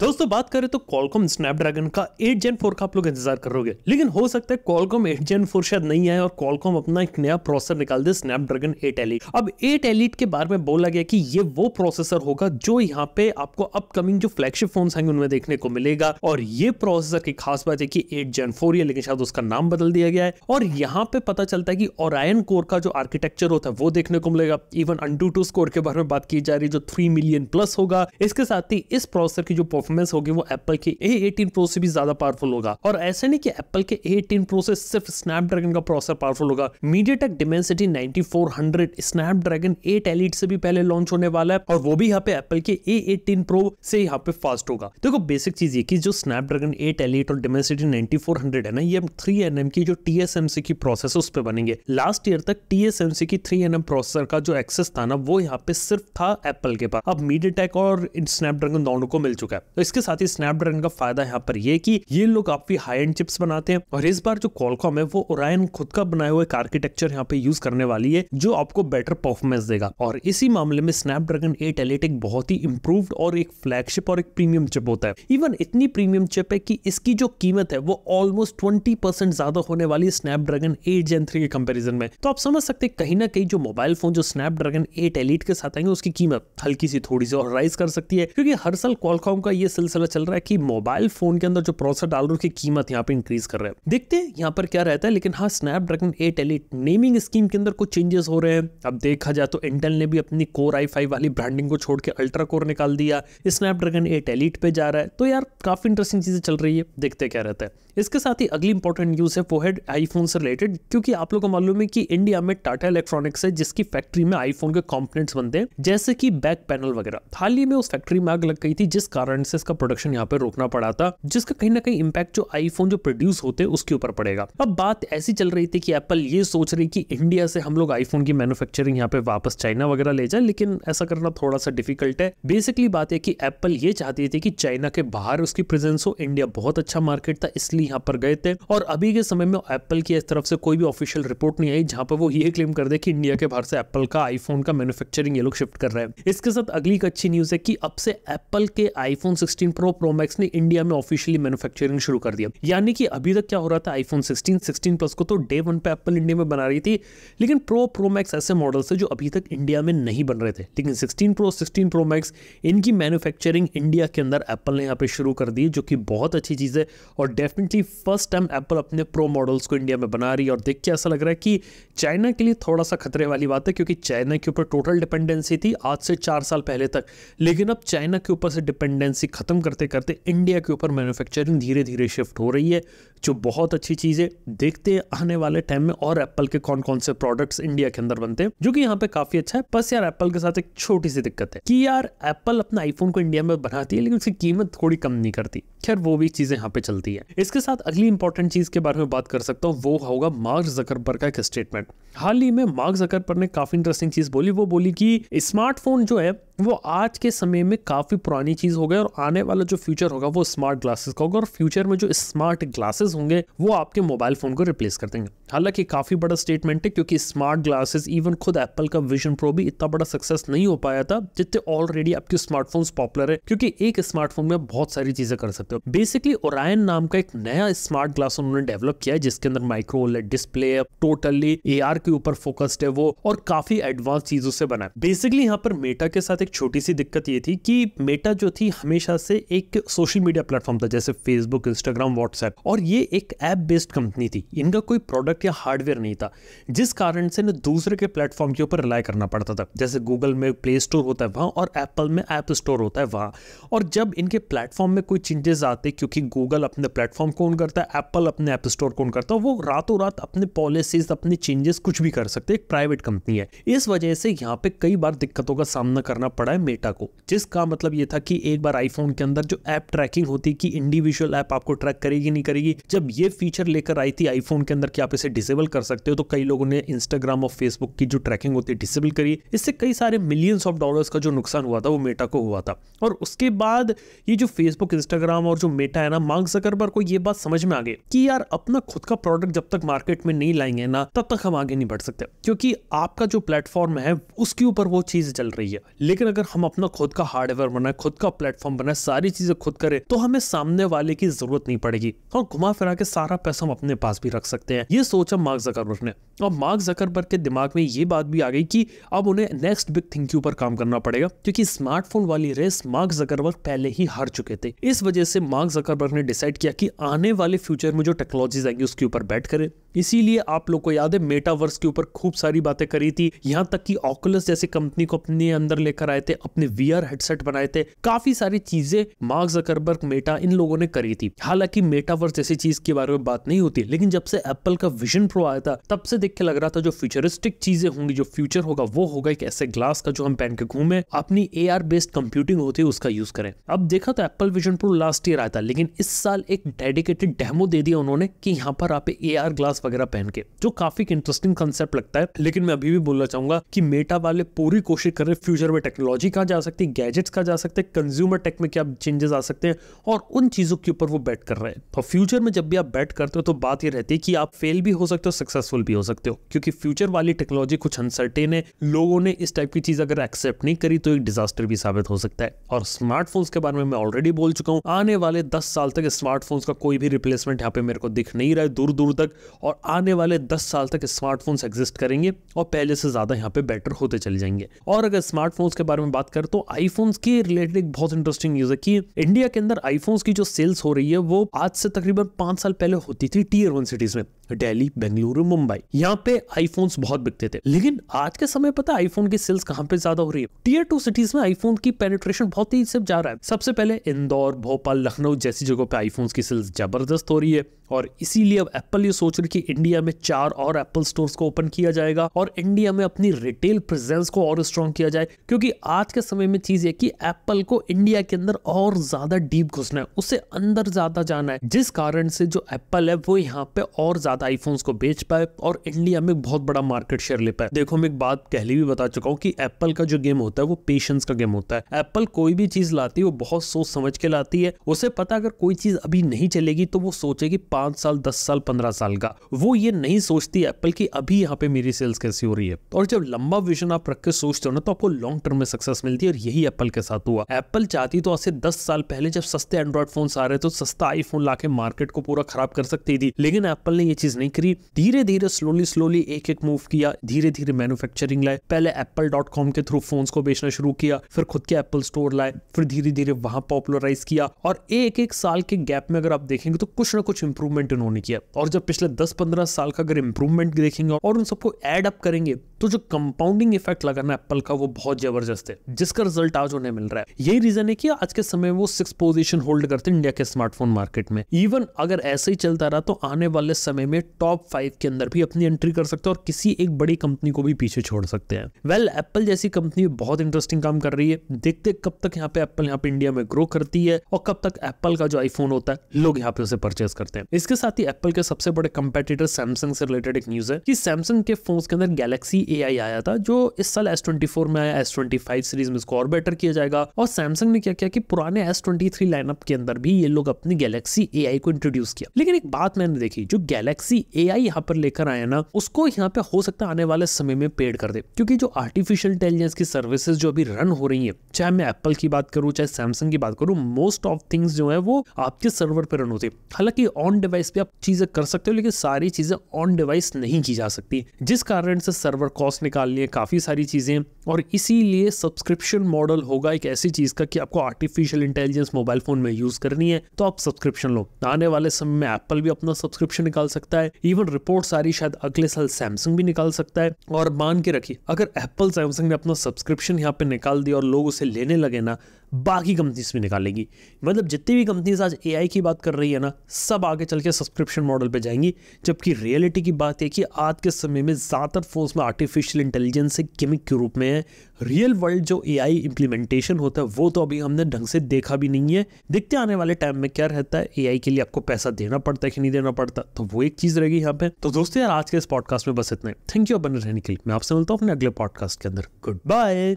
दोस्तों बात करें तो कॉलकॉम स्नैपड्रैगन का 8 जेन 4 का आप लोग इंतजार कर लेकिन हो सकता है कॉलकॉम 8 जेन 4 शायद नहीं आए और कॉलकॉम अपना एक नया प्रोसेसर निकाल दे स्नैपड्रैगन 8 एलिट अब 8 एलिट के बारे में बोला गया कि ये वो प्रोसेसर होगा जो यहाँ पे आपको अपकमिंग जो फ्लैगशिप फोन आएंगे उनमें देखने को मिलेगा और ये प्रोसेसर की खास बात है कि एट जेन फोर है लेकिन शायद उसका नाम बदल दिया गया है और यहाँ पे पता चलता है कि और कोर का जो आर्किटेक्चर होता है वो देखने को मिलेगा इवन अंटू टू स्कोर के बारे में बात की जा रही है जो थ्री मिलियन प्लस होगा इसके साथ ही इस प्रोसेसर की जो परफॉर्मेंस होगी वो एप्पल के ए एटीन प्रो से भी ज्यादा पावरफुल होगा और ऐसे नहीं कि एप्पल के ए एटीन प्रो से सिर्फ स्नैपड्रैगन का प्रोसेसर पावरफुल होगा MediaTek Dimensity ninety four hundred Snapdragon eight elite से भी पहले लॉन्च होने वाला है और वो भी यहाँ पे एप्पल के ए एटीन प्रो से यहाँ पे फास्ट होगा देखो बेसिक चीज ये कि जो स्नैपड्रैगन एट एलिट और डिमेंसिटी नाइनटी है ना ये थ्री एन की जो टी एस एम सी की प्रोसेस उस पर बनेंगे लास्ट ईयर तक टी एस एम सी की थ्री एन एम प्रोसेसर का जो एक्सेस था ना वो यहाँ पे सिर्फ था एप्पल के पास अब मीडिया टेक और स्नैपड्रैगन दोनों को मिल चुका है तो इसके साथ ही स्नैपड्रैगन का फायदा यहाँ पर ये कि ये लोग काफी हाई एंड चिप्स बनाते हैं और इस बार जो कॉलकॉम है वो ओरायन खुद का बनाए हुए आर्किटेक्चर यहाँ पे यूज करने वाली है जो आपको बेटर परफॉर्मेंस देगा और इसी मामले में स्नैपड्रैगन एट एलेट एक बहुत ही इंप्रूव्ड और एक फ्लैगशिप और एक प्रीमियम चिप होता है इवन इतनी प्रीमियम चिप है कि इसकी जो कीमत है वो ऑलमोस्ट ट्वेंटी ज्यादा होने वाली स्नैपड्रैगन एट जेन थ्री के कंपेरिजन में तो आप समझ सकते कहीं ना कहीं जो मोबाइल फोन जो स्नैपड्रैगन एट एलिट के साथ आएंगे उसकी कीमत हल्की सी थोड़ी सी और राइज कर सकती है क्योंकि हर साल कॉलकॉम का ये ये सिलसिला चल रहा है कि मोबाइल फोन के अंदर जो प्रोसेसर डाल रहा कीमत यहाँ पे इंक्रीज कर रहे हैं देखते हैं यहाँ पर क्या रहता है लेकिन हाँ Snapdragon eight elite naming scheme के अंदर कुछ चेंजेस हो रहे हैं अब देखा जाए तो इंटेल ने भी अपनी कोर आई फाइव वाली ब्रांडिंग को छोड़ के अल्ट्रा कोर निकाल दिया स्नैपड्रैगन एट एलिट पे जा रहा है तो यार काफी इंटरेस्टिंग चीजें चल रही है देखते क्या रहता है इसके साथ ही अगली इंपॉर्टेंट न्यूज है वो है आईफोन से रिलेटेड क्योंकि आप लोगों को मालूम है कि इंडिया में टाटा इलेक्ट्रॉनिक्स है जिसकी फैक्ट्री में आईफोन के कंपोनेंट्स बनते हैं जैसे कि बैक पैनल वगैरह हाल ही में उस फैक्ट्री में आग लग गई थी जिस कारण से डिवाइसेस का प्रोडक्शन यहाँ पे रोकना पड़ा था जिसका कहीं ना कहीं इम्पैक्ट जो आईफोन जो प्रोड्यूस होते हैं उसके ऊपर पड़ेगा अब बात ऐसी चल रही थी कि एप्पल ये सोच रही कि इंडिया से हम लोग आईफोन की मैन्युफैक्चरिंग यहाँ पे वापस चाइना वगैरह ले जाए लेकिन ऐसा करना थोड़ा सा डिफिकल्ट है बेसिकली बात है कि एप्पल ये चाहती थी कि चाइना के बाहर उसकी प्रेजेंस हो इंडिया बहुत अच्छा मार्केट था इसलिए यहाँ पर गए थे और अभी के समय में एप्पल की इस तरफ से कोई भी ऑफिशियल रिपोर्ट नहीं आई जहाँ पर वो ये क्लेम कर दे कि इंडिया के बाहर से एप्पल का आईफोन का मैन्युफैक्चरिंग ये लोग शिफ्ट कर रहे हैं इसके साथ अगली एक अच्छी न्यूज है कि अब से एप्पल के iPhone sixteen Pro Pro Max ने इंडिया में ऑफिशियली मैन्युफैक्चरिंग शुरू कर दिया यानी कि अभी तक क्या हो रहा था आईफोन सिक्सटीन सिक्सटीन प्लस को तो डे वन पे एप्पल इंडिया में बना रही थी लेकिन प्रो प्रो मैक्स ऐसे मॉडल्स है जो अभी तक इंडिया में नहीं बन रहे थे लेकिन sixteen Pro sixteen Pro Max इनकी मैन्युफैक्चरिंग इंडिया के अंदर एप्पल ने यहाँ पे शुरू कर दी जो कि बहुत अच्छी चीज़ है और डेफिनेटली फर्स्ट टाइम एप्पल अपने प्रो मॉडल्स को इंडिया में बना रही है और देख के ऐसा लग रहा है कि चाइना के लिए थोड़ा सा खतरे वाली बात है क्योंकि चाइना के ऊपर टोटल डिपेंडेंसी थी आज से चार साल पहले तक लेकिन अब चाइना के ऊपर से डिपेंडेंसी डिपेंडेंसी ख़त्म करते करते इंडिया के ऊपर मैन्युफैक्चरिंग धीरे धीरे शिफ्ट हो रही है जो बहुत अच्छी चीज़ है देखते हैं आने वाले टाइम में और एप्पल के कौन कौन से प्रोडक्ट्स इंडिया के अंदर बनते हैं जो कि यहाँ पे काफ़ी अच्छा है बस यार एप्पल के साथ एक छोटी सी दिक्कत है कि यार एप्पल अपना आईफोन को इंडिया में बनाती है लेकिन उसकी कीमत थोड़ी कम नहीं करती खैर वो भी चीज़ें यहाँ पे चलती है इसके साथ अगली इंपॉर्टेंट चीज़ के बारे में बात कर सकता हूँ वो होगा मार्क जकरबर का एक स्टेटमेंट हाल ही में मार्क जकरबर ने काफ़ी इंटरेस्टिंग चीज़ बोली वो बोली कि स्मार्टफोन जो है वो आज के समय में काफ़ी पुरानी चीज़ हो गई और आने वाला जो फ्यूचर होगा वो स्मार्ट ग्लासेस का होगा और फ्यूचर में जो स्मार्ट ग्लासेस होंगे वो आपके मोबाइल फ़ोन को रिप्लेस कर देंगे हालांकि काफ़ी बड़ा स्टेटमेंट है क्योंकि स्मार्ट ग्लासेस इवन खुद एप्पल का विजन प्रो भी इतना बड़ा सक्सेस नहीं हो पाया था जितने ऑलरेडी आपके स्मार्टफोन पॉपुलर है क्योंकि एक स्मार्टफोन में बहुत सारी चीज़ें कर सकते हो बेसिकली ओरायन नाम का एक नया स्मार्ट ग्लास उन्होंने डेवलप किया है जिसके अंदर माइक्रो डिस्प्ले टोटली ए के ऊपर फोकस्ड है वो और काफ़ी एडवांस चीज़ों से बना है बेसिकली यहाँ पर मेटा के साथ एक छोटी सी दिक्कत ये थी कि मेटा जो थी हमेशा हमेशा से एक सोशल मीडिया प्लेटफॉर्म था जैसे फेसबुक इंस्टाग्राम व्हाट्सएप और ये एक ऐप बेस्ड कंपनी थी इनका कोई प्रोडक्ट या हार्डवेयर नहीं था जिस कारण से इन्हें दूसरे के प्लेटफॉर्म के ऊपर रिलाई करना पड़ता था जैसे गूगल में प्ले स्टोर होता है वहाँ और एप्पल में ऐप स्टोर होता है वहाँ और जब इनके प्लेटफॉर्म में कोई चेंजेस आते क्योंकि गूगल अपने प्लेटफॉर्म को ऑन करता है एप्पल अपने ऐप स्टोर को ऑन करता है वो रातों रात अपने पॉलिसीज अपने चेंजेस कुछ भी कर सकते एक प्राइवेट कंपनी है इस वजह से यहाँ पे कई बार दिक्कतों का सामना करना पड़ा है मेटा को जिसका मतलब ये था कि एक बार आई आईफोन के अंदर जो ऐप ट्रैकिंग होती है कि इंडिविजुअल ऐप आपको ट्रैक करेगी नहीं करेगी जब ये फीचर लेकर आई थी आईफोन के अंदर कि आप इसे डिसेबल कर सकते हो तो कई लोगों ने इंस्टाग्राम और फेसबुक की जो ट्रैकिंग होती है डिसेबल करी इससे कई सारे मिलियंस ऑफ डॉलर्स का जो नुकसान हुआ था वो मेटा को हुआ था और उसके बाद ये जो फेसबुक इंस्टाग्राम और जो मेटा है ना मांग सकर पर को ये बात समझ में आ गई कि यार अपना खुद का प्रोडक्ट जब तक मार्केट में नहीं लाएंगे ना तब तक हम आगे नहीं बढ़ सकते क्योंकि आपका जो प्लेटफॉर्म है उसके ऊपर वो चीज़ चल रही है लेकिन अगर हम अपना खुद का हार्डवेयर बनाए खुद का प्लेटफॉर्म करना है सारी चीजें खुद करे तो हमें सामने वाले की जरूरत नहीं पड़ेगी और घुमा फिरा के सारा पैसा हम अपने पास भी रख सकते हैं ये सोचा मार्क जकरबर्ग ने और मार्क जकरबर्ग के दिमाग में ये बात भी आ गई कि अब उन्हें नेक्स्ट बिग थिंग के ऊपर काम करना पड़ेगा क्योंकि स्मार्टफोन वाली रेस मार्क जकरबर्ग पहले ही हार चुके थे इस वजह से मार्क जकरबर्ग ने डिसाइड किया कि आने वाले फ्यूचर में जो टेक्नोलॉजीज आएंगी उसके ऊपर बैठ करें इसीलिए आप लोग को याद है मेटावर्स के ऊपर खूब सारी बातें करी थी यहाँ तक कि ऑकुलस जैसी कंपनी को अपने अंदर लेकर आए थे अपने वीआर हेडसेट बनाए थे काफी सारी चीजें मार्क जकरबर्ग मेटा इन लोगों ने करी थी हालांकि मेटावर्स जैसी चीज के बारे में बात नहीं होती लेकिन जब से एप्पल का विजन प्रो आया था तब से देख के लग रहा था जो फ्यूचरिस्टिक चीजें होंगी जो फ्यूचर होगा वो होगा एक ऐसे ग्लास का जो हम पहन के घूमे अपनी ए बेस्ड कंप्यूटिंग होती है उसका यूज करें अब देखा तो Apple Vision Pro last year आया था लेकिन इस साल एक डेडिकेटेड डेमो दे दिया उन्होंने कि यहाँ पर आप ए ग्लास वगैरह पहन के जो काफी इंटरेस्टिंग कंसेप्ट लगता है लेकिन मैं अभी भी बोलना चाहूंगा कि मेटा वाले पूरी कोशिश कर रहे फ्यूचर में टेक्नोलॉजी कहा जा सकती है गैजेट्स कहा जा सकते हैं कंज्यूमर टेक में क्या चेंजेस आ सकते हैं और उन चीज़ों के ऊपर वो बैट कर रहे हैं और फ्यूचर में जब भी आप बैट करते हो तो बात यह रहती है कि आप फेल भी हो सकते हो सक्सेसफुल भी हो सकते हो क्योंकि फ्यूचर वाली टेक्नोलॉजी कुछ अनसर्टेन है लोगों ने इस टाइप की चीज़ अगर एक्सेप्ट नहीं करी तो एक डिजास्टर भी साबित हो सकता है और स्मार्टफोन्स के बारे में मैं ऑलरेडी बोल चुका हूँ आने वाले दस साल तक स्मार्टफोन्स का कोई भी रिप्लेसमेंट यहाँ पे मेरे को दिख नहीं रहा है दूर दूर तक और और आने वाले 10 साल तक स्मार्टफोन्स एग्जिस्ट करेंगे और पहले से ज़्यादा यहाँ पे बेटर होते चले जाएंगे और अगर स्मार्टफोन्स के बारे में बात करें तो आईफोन्स के रिलेटेड एक बहुत इंटरेस्टिंग न्यूज़ है कि इंडिया के अंदर आईफोन्स की जो सेल्स हो रही है वो आज से तकरीबन पांच साल पहले होती थी टीयर वन सिटीज़ में डेली बेंगलुरु मुंबई यहाँ पे आईफोन्स बहुत बिकते थे लेकिन आज के समय पता है आईफोन की सेल्स कहाँ पे ज्यादा हो रही है टीयर टू सिटीज में आईफोन की पेनिट्रेशन बहुत तेज से जा रहा है सबसे पहले इंदौर भोपाल लखनऊ जैसी जगह पे आईफोन्स की सेल्स जबरदस्त हो रही है और इसीलिए अब एप्पल ये सोच रही कि इंडिया में चार और एप्पल स्टोर्स को ओपन किया जाएगा और इंडिया में अपनी रिटेल प्रेजेंस को और स्ट्रॉन्ग किया जाए क्योंकि आज के समय में चीज़ ये कि एप्पल को इंडिया के अंदर और ज़्यादा डीप घुसना है उसे अंदर ज़्यादा जाना है जिस कारण से जो एप्पल है वो यहाँ पे और ज़्यादा आईफोन्स को बेच पाए और इंडिया में बहुत बड़ा मार्केट शेयर ले पाए देखो मैं एक बात पहले भी बता चुका हूँ कि एप्पल का जो गेम होता है वो पेशेंस का गेम होता है एप्पल कोई भी चीज़ लाती है वो बहुत सोच समझ के लाती है उसे पता अगर कोई चीज़ अभी नहीं चलेगी तो वो सोचेगी पांच साल दस साल पंद्रह साल का वो ये नहीं सोचती एप्पल की अभी यहाँ पे मेरी सेल्स कैसी हो रही है और जब लंबा विजन आप रख के सोचते हो ना तो आपको लॉन्ग टर्म में सक्सेस मिलती है और यही एप्पल के साथ हुआ एप्पल चाहती तो आज दस साल पहले जब सस्ते एंड्रॉइड फोन आ रहे तो सस्ता आईफोन ला मार्केट को पूरा खराब कर सकती थी लेकिन एप्पल ने ये चीज नहीं करी धीरे धीरे स्लोली स्लोली एक एक मूव किया धीरे धीरे मैन्युफैक्चरिंग लाए पहले एप्पल डॉट कॉम के थ्रू फोन को बेचना शुरू किया फिर खुद के एप्पल स्टोर लाए फिर धीरे धीरे वहां पॉपुलराइज किया और एक एक साल के गैप में अगर आप देखेंगे तो कुछ ना कुछ इंप्रूव इंप्रूवमेंट उन्होंने किया और जब पिछले दस पंद्रह साल का अगर इंप्रूवमेंट देखेंगे और उन सबको एड अप करेंगे तो जो कंपाउंडिंग इफेक्ट लगा ना एप्पल का वो बहुत जबरदस्त है जिसका रिजल्ट आज उन्हें मिल रहा है यही रीजन है कि आज के समय वो सिक्स पोजीशन होल्ड करते हैं इंडिया के स्मार्टफोन मार्केट में इवन अगर ऐसे ही चलता रहा तो आने वाले समय में टॉप फाइव के अंदर भी अपनी एंट्री कर सकते हैं और किसी एक बड़ी कंपनी को भी पीछे छोड़ सकते हैं वेल well, एप्पल जैसी कंपनी बहुत इंटरेस्टिंग काम कर रही है देखते कब तक यहाँ पे एप्पल यहाँ पे इंडिया में ग्रो करती है और कब तक एप्पल का जो आईफोन होता है लोग यहाँ पे उसे परचेज करते हैं इसके साथ ही एप्पल के सबसे बड़े कंपेटिटर सैमसंग से रिलेटेड एक न्यूज है कि सैमसंग के फोन के अंदर गैलेक्सी ए आया था जो इस साल एस ट्वेंटी फोर में आया एस ट्वेंटी फाइव सीरीज में इसको और बेटर किया जाएगा और सैमसंग ने क्या किया कि पुराने एस ट्वेंटी थ्री लाइनअप के अंदर भी ये लोग अपनी गैलेक्सी ए को इंट्रोड्यूस किया लेकिन एक बात मैंने देखी जो गैलेक्सी ए आई यहाँ पर लेकर आया ना उसको यहाँ पे हो सकता है आने वाले समय में पेड कर दे क्योंकि जो आर्टिफिशियल इंटेलिजेंस की सर्विसेज जो अभी रन हो रही है चाहे मैं एप्पल की बात करूँ चाहे सैमसंग की बात करूँ मोस्ट ऑफ थिंग्स जो है वो आपके सर्वर पर रन होते हालांकि ऑन डिवाइस पे आप चीजें कर सकते हो लेकिन सारी चीजें ऑन डिवाइस नहीं की जा सकती जिस कारण से सर्वर कॉस्ट निकालनी है काफ़ी सारी चीज़ें और इसीलिए सब्सक्रिप्शन मॉडल होगा एक ऐसी चीज़ का कि आपको आर्टिफिशियल इंटेलिजेंस मोबाइल फ़ोन में यूज़ करनी है तो आप सब्सक्रिप्शन लो आने वाले समय में एप्पल भी अपना सब्सक्रिप्शन निकाल सकता है इवन रिपोर्ट सारी शायद अगले साल सैमसंग भी निकाल सकता है और मान के रखिए अगर एप्पल सैमसंग ने अपना सब्सक्रिप्शन यहाँ पे निकाल दिया और लोग उसे लेने लगे ना बाकी कंपनीज भी निकालेगी मतलब जितनी भी कंपनीज आज ए की बात कर रही है ना सब आगे चल के सब्सक्रिप्शन मॉडल पर जाएंगी जबकि रियलिटी की बात है कि आज के समय में ज़्यादातर फोर्स में आर्टिफिशियल इंटेलिजेंस से किमिक के रूप में है रियल वर्ल्ड जो आई इंप्लीमेंटेशन होता है वो तो अभी हमने ढंग से देखा भी नहीं है देखते आने वाले टाइम में क्या रहता है आई के लिए आपको पैसा देना पड़ता है कि नहीं देना पड़ता तो वो एक चीज़ रहेगी यहाँ पे तो दोस्तों यार आज के इस पॉडकास्ट में बस इतना थैंक यू बने रहने के लिए मैं आपसे मिलता हूँ अपने अगले पॉडकास्ट के अंदर गुड बाय